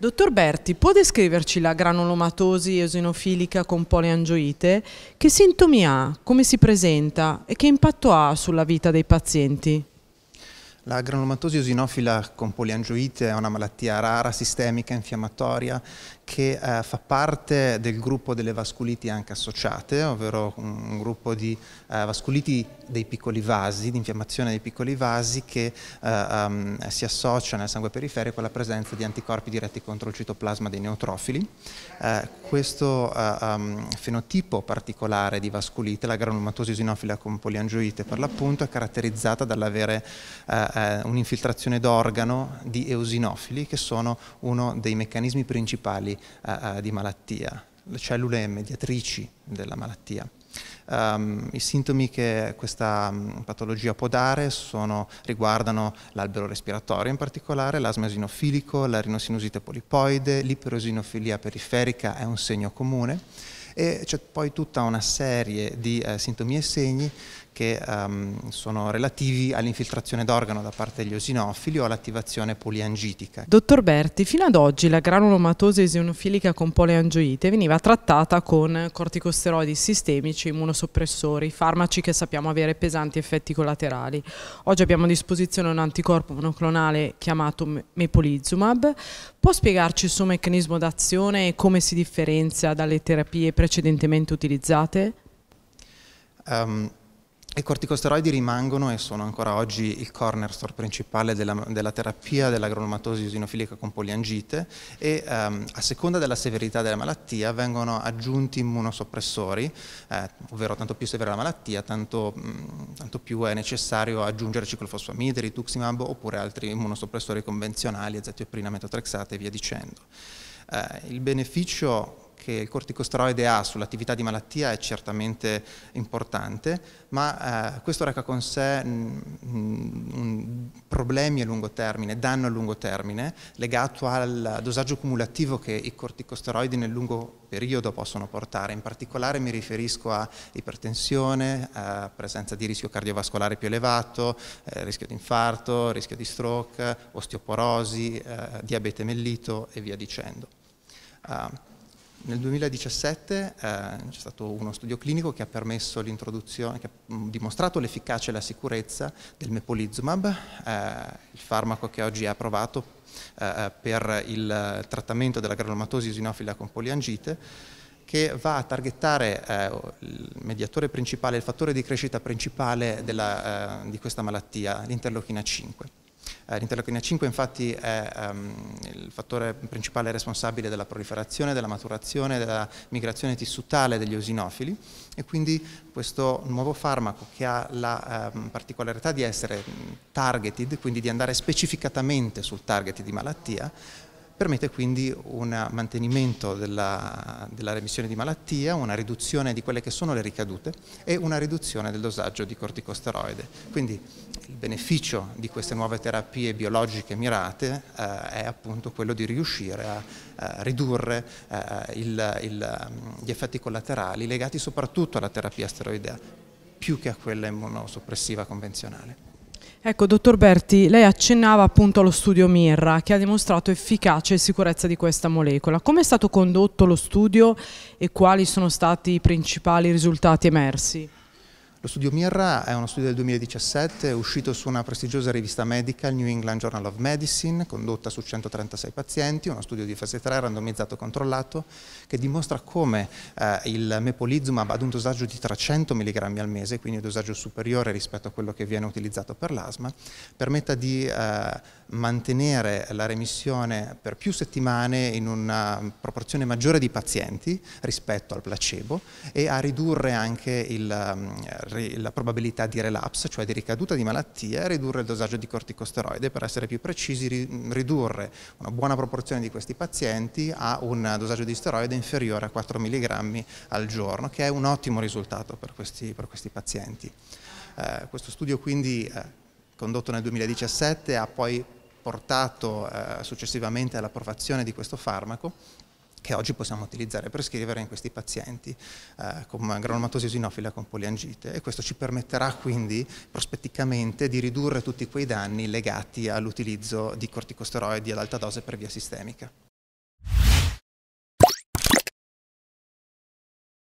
Dottor Berti, può descriverci la granulomatosi eosinofilica con poliangioite? Che sintomi ha, come si presenta e che impatto ha sulla vita dei pazienti? La granulomatosi osinofila con poliangioite è una malattia rara, sistemica, infiammatoria, che eh, fa parte del gruppo delle vasculiti anche associate, ovvero un, un gruppo di eh, vasculiti dei piccoli vasi, di infiammazione dei piccoli vasi che eh, um, si associa nel sangue periferico alla presenza di anticorpi diretti contro il citoplasma dei neutrofili. Eh, questo um, fenotipo particolare di vasculite, la granulomatosi osinofila con poliangioite per l'appunto, è caratterizzata dall'avere eh, eh, un'infiltrazione d'organo di eosinofili che sono uno dei meccanismi principali eh, eh di malattia, le cellule mediatrici della malattia. Um, I sintomi che questa mm, patologia può dare sono, riguardano l'albero respiratorio in particolare, l'asma esinofilico, la rinosinusite polipoide, l'iperosinofilia periferica è un segno comune e c'è poi tutta una serie di eh, sintomi e segni che um, sono relativi all'infiltrazione d'organo da parte degli osinofili o all'attivazione poliangitica. Dottor Berti, fino ad oggi la granulomatosi eosinofilica con poliangioite veniva trattata con corticosteroidi sistemici, immunosoppressori, farmaci che sappiamo avere pesanti effetti collaterali. Oggi abbiamo a disposizione un anticorpo monoclonale chiamato mepolizumab. Può spiegarci il suo meccanismo d'azione e come si differenzia dalle terapie precedenti? precedentemente utilizzate? Um, I corticosteroidi rimangono e sono ancora oggi il cornerstone principale della, della terapia dell'agronomatosi usinofilica con poliangite e um, a seconda della severità della malattia vengono aggiunti immunosoppressori, eh, ovvero tanto più severa la malattia, tanto, mh, mm, tanto più è necessario aggiungere ciclofosfamide, rituximab oppure altri immunosoppressori convenzionali, azatioprina, metotrexate e via dicendo. Eh, il beneficio che il corticosteroide ha sull'attività di malattia è certamente importante, ma eh, questo reca con sé mh, mm, mm, problemi a lungo termine, danno a lungo termine, legato al dosaggio cumulativo che i corticosteroidi nel lungo periodo possono portare. In particolare mi riferisco a ipertensione, a presenza di rischio cardiovascolare più elevato, eh, rischio di infarto, rischio di stroke, osteoporosi, eh, diabete mellito e via dicendo. Uh, nel 2017 eh, c'è stato uno studio clinico che ha permesso l'introduzione, che ha mm, dimostrato l'efficacia e la sicurezza del mepolizumab, eh, il farmaco che oggi è approvato eh, eh per il trattamento della granulomatosi eosinofila con poliangite, che va a targettare eh, il mediatore principale, il fattore di crescita principale della, eh, di questa malattia, l'interlochina 5. L'interleuchina eh, 5 infatti è um, il fattore principale responsabile della proliferazione, della maturazione, della migrazione tissutale degli eosinofili e quindi questo nuovo farmaco che ha la um, particolarità di essere targeted, quindi di andare specificatamente sul target di malattia, permette quindi un mantenimento della, della, remissione di malattia, una riduzione di quelle che sono le ricadute e una riduzione del dosaggio di corticosteroide. Quindi il beneficio di queste nuove terapie biologiche mirate eh, è appunto quello di riuscire a, a eh, ridurre eh, il, il, mm, gli effetti collaterali legati soprattutto alla terapia steroidea più che a quella immunosoppressiva convenzionale. Ecco, dottor Berti, lei accennava appunto allo studio Mirra che ha dimostrato efficacia e sicurezza di questa molecola. Come è stato condotto lo studio e quali sono stati i principali risultati emersi? Lo studio Mirra è uno studio del 2017 uscito su una prestigiosa rivista medica, il New England Journal of Medicine, condotta su 136 pazienti, uno studio di fase 3 randomizzato e controllato che dimostra come eh, il mepolizumab ad un dosaggio di 300 mg al mese, quindi un dosaggio superiore rispetto a quello che viene utilizzato per l'asma, permetta di eh, mantenere la remissione per più settimane in una proporzione maggiore di pazienti rispetto al placebo e a ridurre anche il mm, la probabilità di relapse, cioè di ricaduta di malattia, e ridurre il dosaggio di corticosteroide, per essere più precisi, ridurre una buona proporzione di questi pazienti a un dosaggio di steroide inferiore a 4 mg al giorno, che è un ottimo risultato per questi, per questi pazienti. Eh, questo studio quindi, eh, condotto nel 2017, ha poi portato eh, successivamente all'approvazione di questo farmaco che oggi possiamo utilizzare per scrivere in questi pazienti eh, con granulomatose eosinofila con poliangite e questo ci permetterà quindi prospetticamente di ridurre tutti quei danni legati all'utilizzo di corticosteroidi ad alta dose per via sistemica.